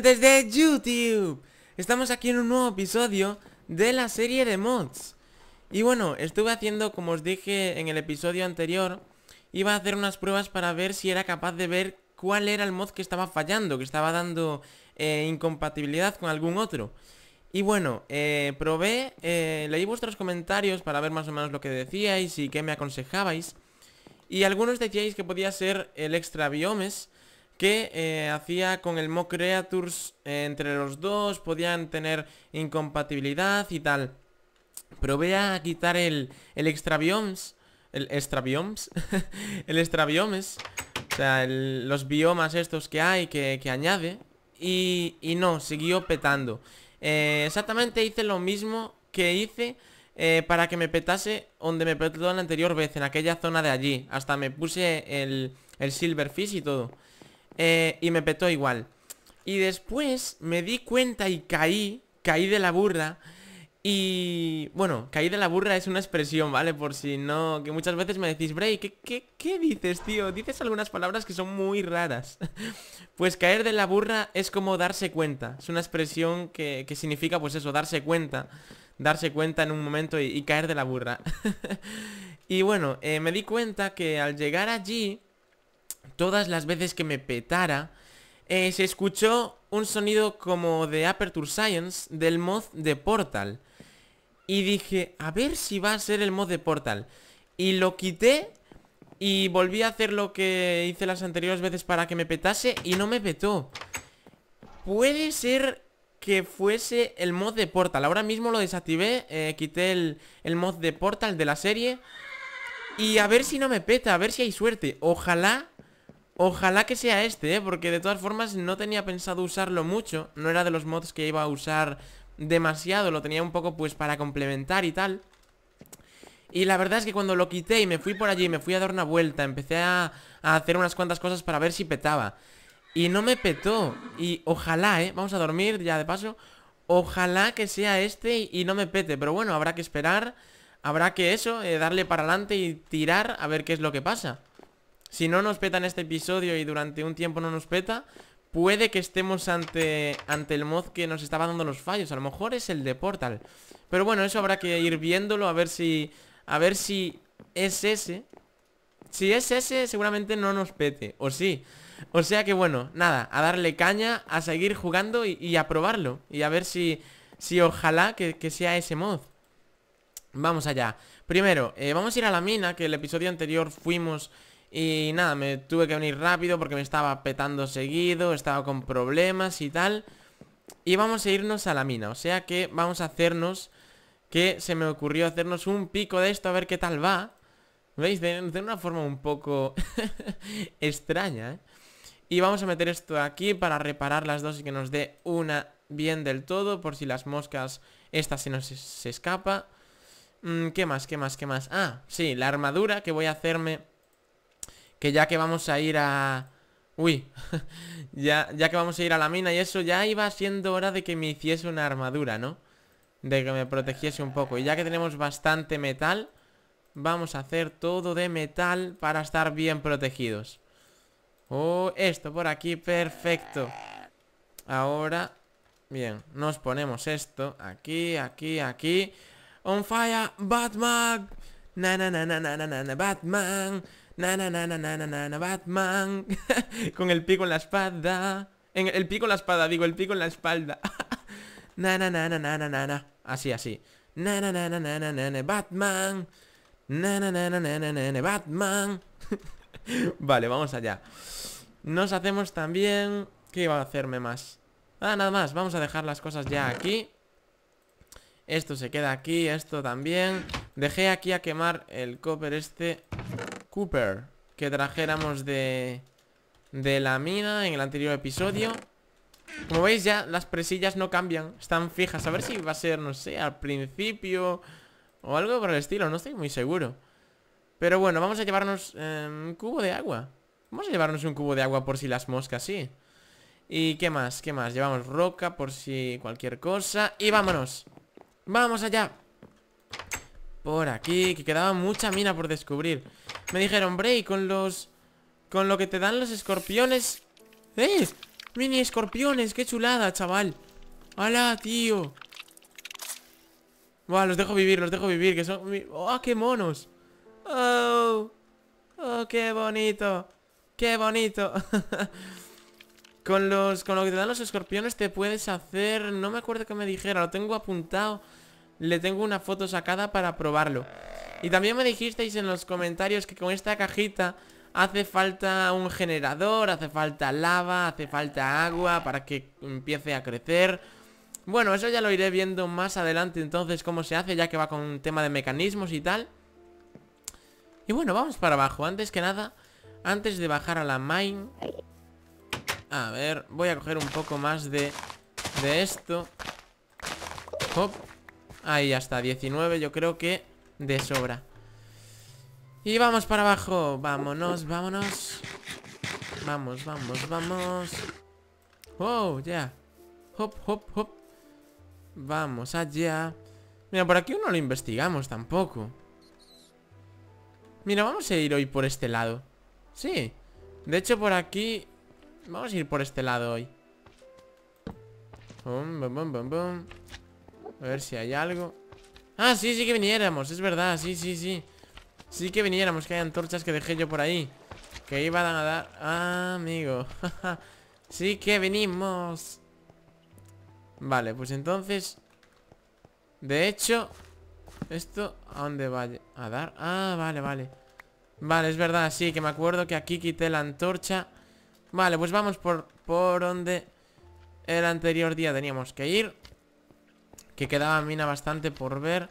desde YouTube Estamos aquí en un nuevo episodio de la serie de mods Y bueno, estuve haciendo, como os dije en el episodio anterior Iba a hacer unas pruebas para ver si era capaz de ver cuál era el mod que estaba fallando Que estaba dando eh, incompatibilidad con algún otro Y bueno, eh, probé, eh, leí vuestros comentarios para ver más o menos lo que decíais y qué me aconsejabais Y algunos decíais que podía ser el extra biomes que eh, hacía con el Mo Creatures eh, entre los dos, podían tener incompatibilidad y tal. Probé a quitar el, el el biomes el extrabiomes. o sea, los biomas estos que hay, que, añade, y, no, siguió petando. Eh, exactamente hice lo mismo que hice para que me petase donde me petó la anterior vez, en aquella zona de allí. Hasta me puse el, el silverfish y todo. Eh, y me petó igual. Y después me di cuenta y caí, caí de la burra. Y bueno, caí de la burra es una expresión, ¿vale? Por si no, que muchas veces me decís, Bray, ¿qué, dices, tío? Dices algunas palabras que son muy raras. pues caer de la burra es como darse cuenta. Es una expresión que, significa, pues eso, darse cuenta. Darse cuenta en un momento y, caer de la burra. y bueno, eh, me di cuenta que al llegar allí, todas las veces que me petara, eh, se escuchó un sonido como de Aperture Science del mod de Portal. Y dije, a ver si va a ser el mod de Portal. Y lo quité y volví a hacer lo que hice las anteriores veces para que me petase y no me petó. Puede ser que fuese el mod de Portal. Ahora mismo lo desactivé, eh, quité el, el mod de Portal de la serie. Y a ver si no me peta, a ver si hay suerte. Ojalá Ojalá que sea este, ¿eh? porque de todas formas no tenía pensado usarlo mucho No era de los mods que iba a usar demasiado, lo tenía un poco pues para complementar y tal y la verdad es que cuando lo quité y me fui por allí, me fui a dar una vuelta, empecé a, hacer unas cuantas cosas para ver si petaba. Y no me petó. Y ojalá, ¿eh? Vamos a dormir ya de paso. Ojalá que sea este y, no me pete. Pero bueno, habrá que esperar. Habrá que eso, eh, darle para adelante y tirar a ver qué es lo que pasa. Si no nos peta en este episodio y durante un tiempo no nos peta, puede que estemos ante, ante el mod que nos estaba dando los fallos. A lo mejor es el de Portal. Pero bueno, eso habrá que ir viéndolo a ver si... A ver si es ese. Si es ese, seguramente no nos pete. O sí. O sea que bueno, nada, a darle caña, a seguir jugando y, a probarlo. Y a ver si, si ojalá que, sea ese mod. Vamos allá. Primero, eh, vamos a ir a la mina, que el episodio anterior fuimos y nada, me tuve que venir rápido porque me estaba petando seguido, estaba con problemas y tal. Y vamos a irnos a la mina, o sea que vamos a hacernos, que se me ocurrió hacernos un pico de esto a ver qué tal va. ¿Veis? De, una forma un poco extraña, ¿eh? Y vamos a meter esto aquí para reparar las dos y que nos dé una bien del todo por si las moscas, esta se nos se escapa. Mm, ¿Qué más? ¿Qué más? ¿Qué más? Ah, sí, la armadura que voy a hacerme que ya que vamos a ir a... Uy, ya, ya que vamos a ir a la mina y eso, ya iba siendo hora de que me hiciese una armadura, ¿no? De que me protegiese un poco. Y ya que tenemos bastante metal, vamos a hacer todo de metal para estar bien protegidos. Oh, esto por aquí, perfecto. Ahora, bien, nos ponemos esto aquí, aquí, aquí. On fire, Batman. Na, na, na, na, na, na, na, Batman. Na, na, na, na, na, na, na, Batman. con el pico en la espada. En el pico en la espada, digo, el pico en la espalda. na, na, na, na, na, na, na, Así, así. Na, na, na, na, na, na, na, Batman. Na, na, na, na, na, na, na, na Batman. vale, vamos allá. Nos hacemos también... ¿Qué iba a hacerme más? Ah, nada más. Vamos a dejar las cosas ya aquí. Esto se queda aquí, esto también Dejé aquí a quemar el copper este Cooper Que trajéramos de... De la mina en el anterior episodio Como veis ya las presillas no cambian Están fijas A ver si va a ser, no sé, al principio O algo por el estilo No estoy muy seguro Pero bueno, vamos a llevarnos em, un cubo de agua Vamos a llevarnos un cubo de agua por si las moscas, sí ¿Y qué más? ¿Qué más? Llevamos roca por si cualquier cosa Y vámonos Vamos allá Por aquí, que quedaba mucha mina por descubrir me dijeron, Bray, con los... Con lo que te dan los escorpiones... ¡Eh! Mini escorpiones, qué chulada, chaval. ¡Hala, tío! Buah, los dejo vivir, los dejo vivir, que son... ¡Oh, qué monos! ¡Oh! ¡Oh, qué bonito! ¡Qué bonito! con los con lo que te dan los escorpiones te puedes hacer... No me acuerdo que me dijera, lo tengo apuntado. Le tengo una foto sacada para probarlo. Y también me dijisteis en los comentarios que con esta cajita hace falta un generador, hace falta lava, hace falta agua para que empiece a crecer. Bueno, eso ya lo iré viendo más adelante entonces cómo se hace, ya que va con un tema de mecanismos y tal. Y bueno, vamos para abajo. Antes que nada, antes de bajar a la mine... A ver, voy a coger un poco más de, esto. Hop. Ahí ya está, 19. Yo creo que de sobra Y vamos para abajo Vámonos, vámonos Vamos, vamos, vamos Oh, ya Hop, hop, hop Vamos allá Mira, por aquí no lo investigamos tampoco Mira, vamos a ir hoy por este lado Sí De hecho, por aquí Vamos a ir por este lado hoy a ver si hay algo Ah, sí, sí que viniéramos, es verdad, sí, sí, sí Sí que viniéramos, que hay antorchas que dejé yo por ahí Que iban a dar... Ah, amigo Sí que venimos Vale, pues entonces De hecho Esto, ¿a dónde va ¿A dar? Ah, vale, vale Vale, es verdad, sí, que me acuerdo que aquí quité la antorcha Vale, pues vamos por, por donde el anterior día teníamos que ir que quedaba mina bastante por ver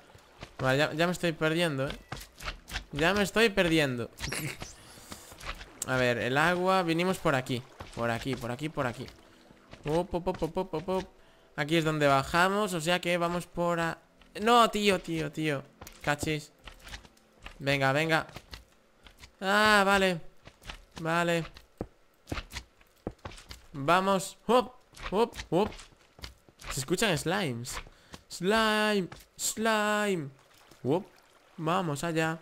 Vale, ya, me estoy perdiendo, eh Ya me estoy perdiendo A ver, el agua Vinimos por aquí Por aquí, por aquí, por aquí op, op, op, Aquí es donde bajamos O sea que vamos por a... No, tío, tío, tío Cachis Venga, venga Ah, vale Vale Vamos Hop, hop, hop Se escuchan slimes Slime, slime. Vamos allá.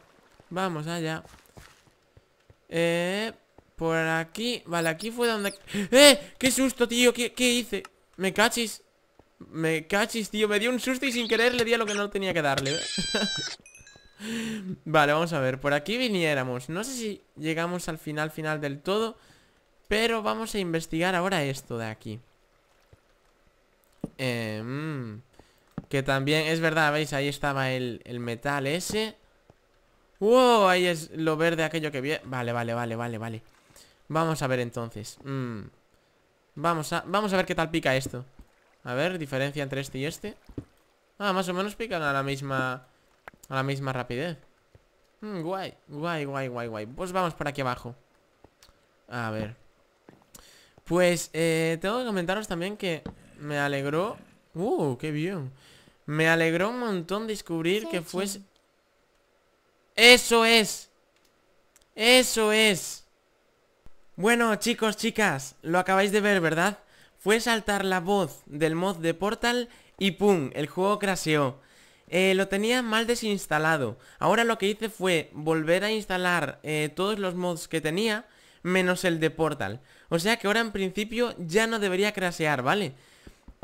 Vamos allá. Eh, por aquí. Vale, aquí fue donde... ¡Eh! ¡Qué susto, tío! ¿Qué, qué hice? Me cachis. Me cachis, tío. Me dio un susto y sin querer le di a lo que no tenía que darle. vale, vamos a ver. Por aquí viniéramos. No sé si llegamos al final, final del todo. Pero vamos a investigar ahora esto de aquí. Eh, mm. Que también, es verdad, veis, ahí estaba el, metal ese Wow, ahí es lo verde aquello que vi Vale, vale, vale, vale, vale Vamos a ver entonces mm. Vamos a, vamos a ver qué tal pica esto A ver, diferencia entre este y este Ah, más o menos pican a la misma A la misma rapidez mm, Guay, guay, guay, guay, guay Pues vamos por aquí abajo A ver Pues, eh, tengo que comentaros también que Me alegró Uh, qué bien me alegró un montón descubrir que fuese... ¡Eso es! ¡Eso es! Bueno, chicos, chicas, lo acabáis de ver, ¿verdad? Fue saltar la voz del mod de Portal y ¡pum! El juego crasheó. Eh, lo tenía mal desinstalado. Ahora lo que hice fue volver a instalar eh, todos los mods que tenía, menos el de Portal. O sea que ahora en principio ya no debería crasear, vale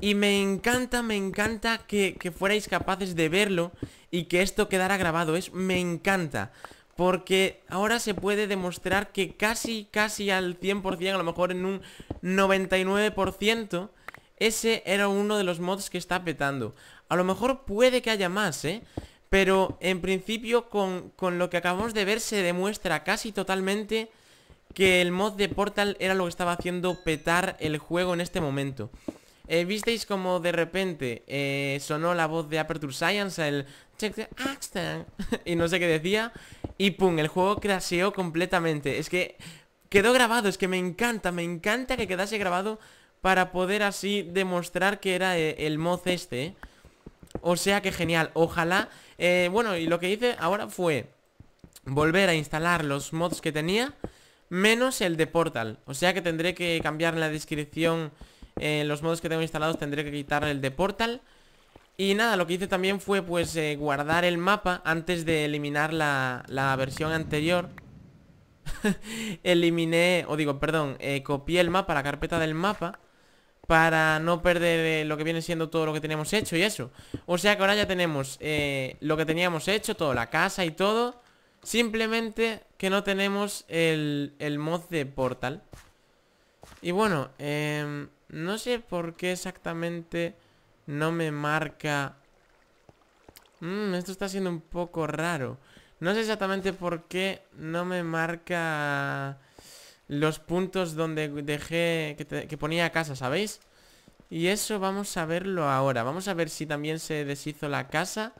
y me encanta, me encanta que, fuerais capaces de verlo y que esto quedara grabado. Es, me encanta. Porque ahora se puede demostrar que casi, casi al 100%, a lo mejor en un 99%, ese era uno de los mods que está petando. A lo mejor puede que haya más, ¿eh? Pero en principio con, con, lo que acabamos de ver se demuestra casi totalmente que el mod de Portal era lo que estaba haciendo petar el juego en este momento. Eh, visteis como de repente eh, sonó la voz de Aperture Science, el check the y no sé qué decía, y pum, el juego crasheó completamente. Es que quedó grabado, es que me encanta, me encanta que quedase grabado para poder así demostrar que era eh, el mod este. O sea que genial, ojalá... bueno, y lo que hice ahora fue volver a instalar los mods que tenía, menos el de Portal. O sea que tendré que cambiar la descripción eh, los modos que tengo instalados tendré que quitar el de Portal y nada, lo que hice también fue pues eh, guardar el mapa antes de eliminar la, versión anterior Eliminé, o digo, perdón, eh, copié el mapa, la carpeta del mapa Para no perder lo que viene siendo todo lo que teníamos hecho y eso O sea que ahora ya tenemos lo que teníamos hecho, toda la casa y todo Simplemente que no tenemos el, el mod de Portal Y bueno, eh... No sé por qué exactamente no me marca... Mm, esto está siendo un poco raro. No sé exactamente por qué no me marca los puntos donde dejé que, ponía casa, ¿sabéis? Y eso vamos a verlo ahora. Vamos a ver si también se deshizo la casa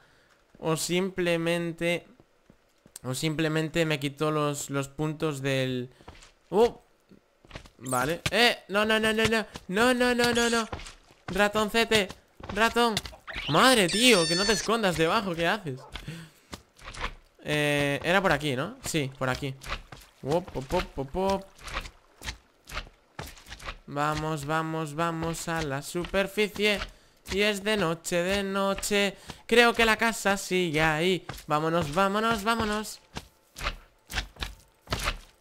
o simplemente... O simplemente me quitó los, los puntos del... ¡Uh! Vale ¡Eh! No, no, no, no, no No, no, no, no, no Ratoncete Ratón Madre, tío Que no te escondas debajo ¿Qué haces? Eh, era por aquí, ¿no? Sí, por aquí Wop, Vamos, vamos, vamos a la superficie Y es de noche, de noche Creo que la casa sigue ahí Vámonos, vámonos, vámonos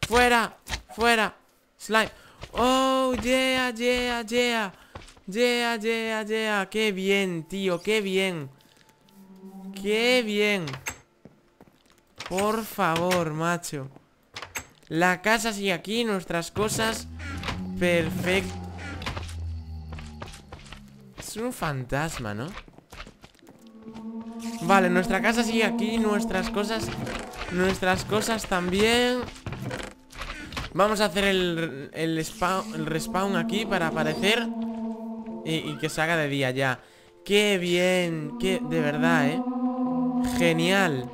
Fuera, fuera Slime Oh, yeah, yeah, yeah. Yeah, yeah, yeah. Qué bien, tío, qué bien. Qué bien. Por favor, macho. La casa sigue aquí, nuestras cosas. Perfecto. Es un fantasma, ¿no? Vale, nuestra casa sigue aquí, nuestras cosas... Nuestras cosas también... Vamos a hacer el, el, respawn aquí para aparecer y, que se haga de día ya ¡Qué bien! ¡Qué... de verdad, eh! ¡Genial!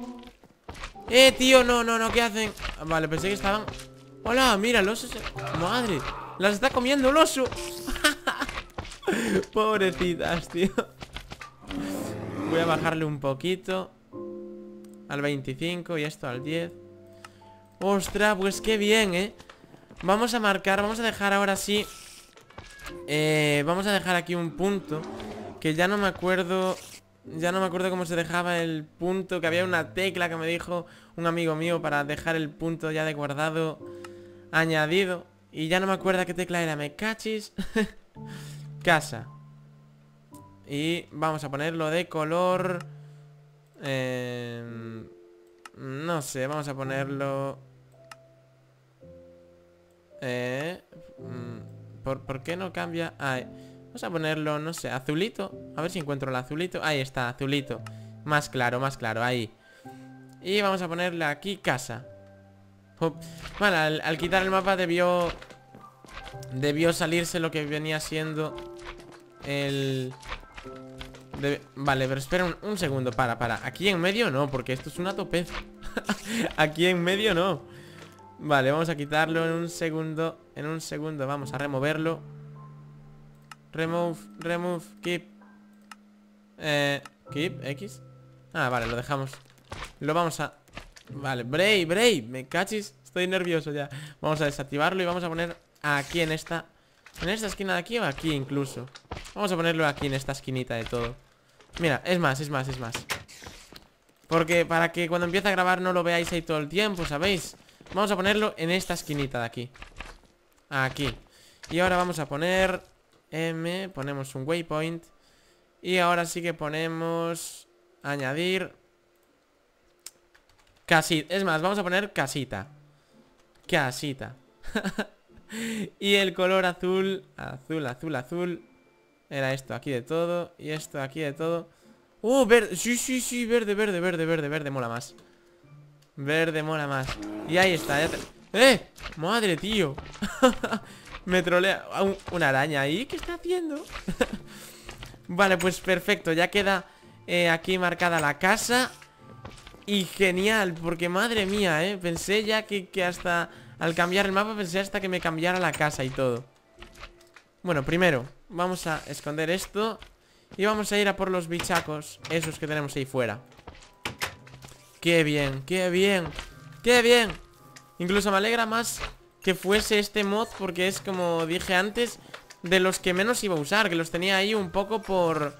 ¡Eh, tío! No, no, no, ¿qué hacen? Vale, pensé que estaban... ¡Hola! Mira, los ¡Madre! ¡Las está comiendo el oso! Pobrecitas, tío Voy a bajarle un poquito Al 25 y esto al 10 Ostras, pues qué bien, ¿eh? Vamos a marcar, vamos a dejar ahora sí eh, Vamos a dejar aquí un punto Que ya no me acuerdo Ya no me acuerdo cómo se dejaba el punto Que había una tecla que me dijo un amigo mío Para dejar el punto ya de guardado Añadido Y ya no me acuerdo qué tecla era Me cachis Casa Y vamos a ponerlo de color eh... No sé, vamos a ponerlo... Eh, mm, ¿por, qué no cambia? vamos a ponerlo, no sé, azulito. A ver si encuentro el azulito. Ahí está, azulito. Más claro, más claro, ahí. Y vamos a ponerle aquí casa. Bueno, al, al quitar el mapa debió... Debió salirse lo que venía siendo el... Vale, pero espera un, segundo, para, para Aquí en medio no, porque esto es una topez Aquí en medio no Vale, vamos a quitarlo en un segundo En un segundo, vamos a removerlo Remove, remove, keep Eh, keep, X Ah, vale, lo dejamos Lo vamos a... Vale, brave, brave Me cachis, estoy nervioso ya Vamos a desactivarlo y vamos a poner aquí en esta... ¿En esta esquina de aquí o aquí incluso? Vamos a ponerlo aquí en esta esquinita de todo Mira, es más, es más, es más Porque para que cuando empiece a grabar no lo veáis ahí todo el tiempo, ¿sabéis? Vamos a ponerlo en esta esquinita de aquí Aquí Y ahora vamos a poner M, ponemos un waypoint Y ahora sí que ponemos Añadir Casita, es más, vamos a poner casita Casita Y el color azul Azul, azul, azul era esto aquí de todo y esto aquí de todo ¡Oh, verde! Sí, sí, sí, verde, verde, verde, verde, verde Mola más Verde mola más Y ahí está ¡Eh! ¡Madre, tío! Me trolea Una araña ahí ¿Qué está haciendo? vale, pues perfecto Ya queda eh, aquí marcada la casa Y genial Porque madre mía, ¿eh? Pensé ya que hasta... Al cambiar el mapa pensé hasta que me cambiara la casa y todo Bueno, primero Vamos a esconder esto Y vamos a ir a por los bichacos Esos que tenemos ahí fuera ¡Qué bien! ¡Qué bien! ¡Qué bien! Incluso me alegra más que fuese este mod Porque es como dije antes De los que menos iba a usar Que los tenía ahí un poco por...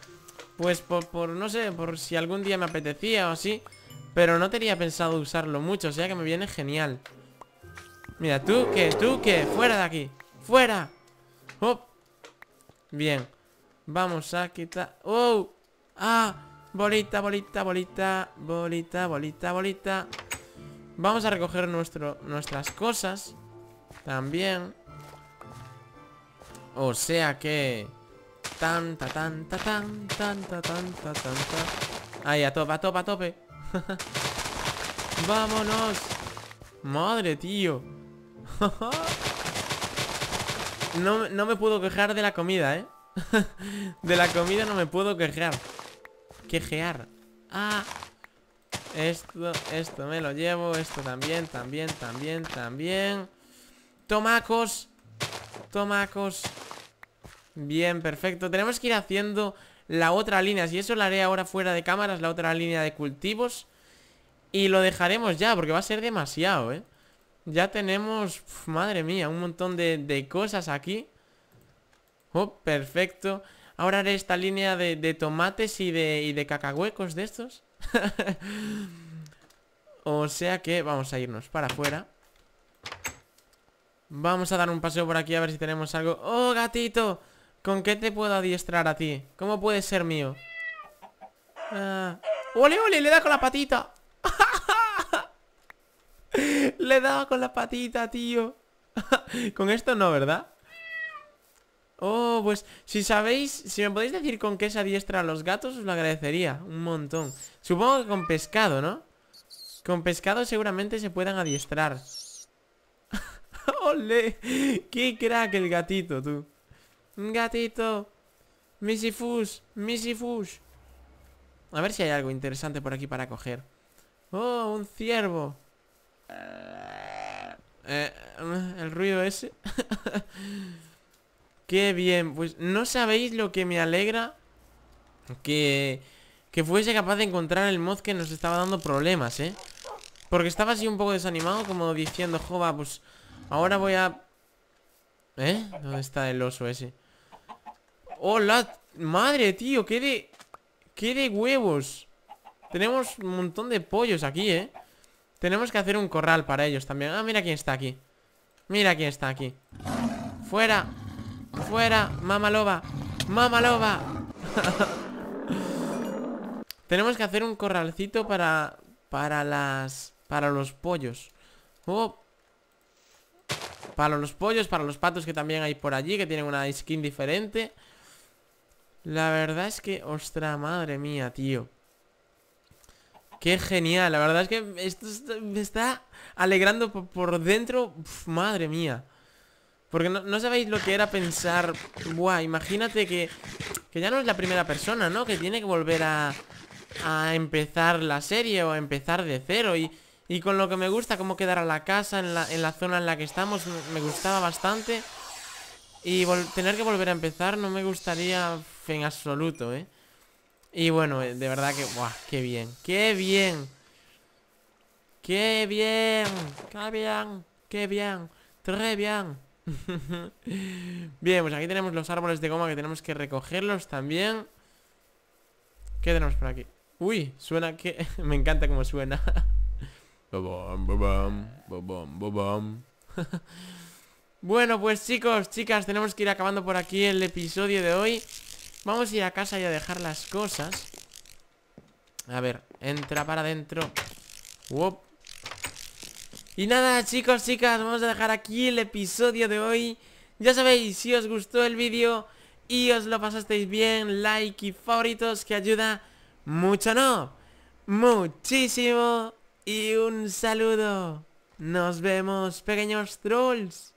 Pues por, no sé, por si algún día me apetecía o así Pero no tenía pensado usarlo mucho O sea que me viene genial Mira, tú que, tú que Fuera de aquí, fuera ¡Hop! Bien. Vamos a quitar... ¡Oh! ¡Ah! Bolita, bolita, bolita, bolita, bolita, bolita. Vamos a recoger nuestro, nuestras cosas. También. O sea que... Tan, ta, tan, ta, tan, tan, ta, tan, ta, tan, Ahí, a tope, a tope, a tope. ¡Vámonos! ¡Madre, tío! no, me puedo quejar de la comida, ¿eh? de la comida no me puedo quejar Quejear Ah Esto, esto me lo llevo Esto también, también, también, también Tomacos Tomacos Bien, perfecto Tenemos que ir haciendo la otra línea Si eso lo haré ahora fuera de cámaras La otra línea de cultivos Y lo dejaremos ya Porque va a ser demasiado, eh ya tenemos, madre mía, un montón de, cosas aquí Oh, perfecto Ahora haré esta línea de, tomates y de, y de cacahuecos de estos O sea que vamos a irnos para afuera Vamos a dar un paseo por aquí a ver si tenemos algo ¡Oh, gatito! ¿Con qué te puedo adiestrar a ti? ¿Cómo puedes ser mío? Ah. ¡Ole, ole! ¡Le da con la patita! Le he con la patita, tío Con esto no, ¿verdad? Oh, pues si sabéis Si me podéis decir con qué se adiestran los gatos Os lo agradecería, un montón Supongo que con pescado, ¿no? Con pescado seguramente se puedan adiestrar ¡Ole! ¡Qué crack el gatito, tú! Un ¡Gatito! ¡Misifus! ¡Misifus! A ver si hay algo interesante por aquí para coger ¡Oh, un ciervo! Eh, el ruido ese. Qué bien, pues no sabéis lo que me alegra que, que fuese capaz de encontrar el mod que nos estaba dando problemas, ¿eh? Porque estaba así un poco desanimado, como diciendo, jova, pues ahora voy a... ¿Eh? ¿Dónde está el oso ese? ¡Hola! ¡Madre, tío! ¡Qué de... ¡Qué de huevos! Tenemos un montón de pollos aquí, ¿eh? Tenemos que hacer un corral para ellos también Ah, mira quién está aquí Mira quién está aquí Fuera, fuera, mamaloba Mamaloba Tenemos que hacer un corralcito para... Para las... Para los pollos oh. Para los pollos, para los patos que también hay por allí Que tienen una skin diferente La verdad es que... Ostra, madre mía, tío Qué genial, la verdad es que esto me está alegrando por, dentro, madre mía. Porque no, sabéis lo que era pensar, buah, imagínate que, ya no es la primera persona, ¿no? Que tiene que volver a, empezar la serie o a empezar de cero y, con lo que me gusta, cómo quedar a la casa en la, en la zona en la que estamos, me gustaba bastante. Y tener que volver a empezar no me gustaría en absoluto, ¿eh? Y bueno, eh, de verdad que... ¡Buah! ¡Qué bien! ¡Qué bien! ¡Qué bien! ¡Qué bien! ¡Qué bien! ¡Tre bien! bien, pues aquí tenemos los árboles de goma que tenemos que recogerlos también ¿Qué tenemos por aquí? Uy, suena que... Me encanta cómo suena Bueno, pues chicos, chicas, tenemos que ir acabando por aquí el episodio de hoy Vamos a ir a casa y a dejar las cosas A ver, entra para adentro Y nada chicos, chicas, vamos a dejar aquí el episodio de hoy Ya sabéis, si os gustó el vídeo y os lo pasasteis bien, like y favoritos que ayuda mucho, ¿no? Muchísimo y un saludo. Nos vemos, pequeños trolls.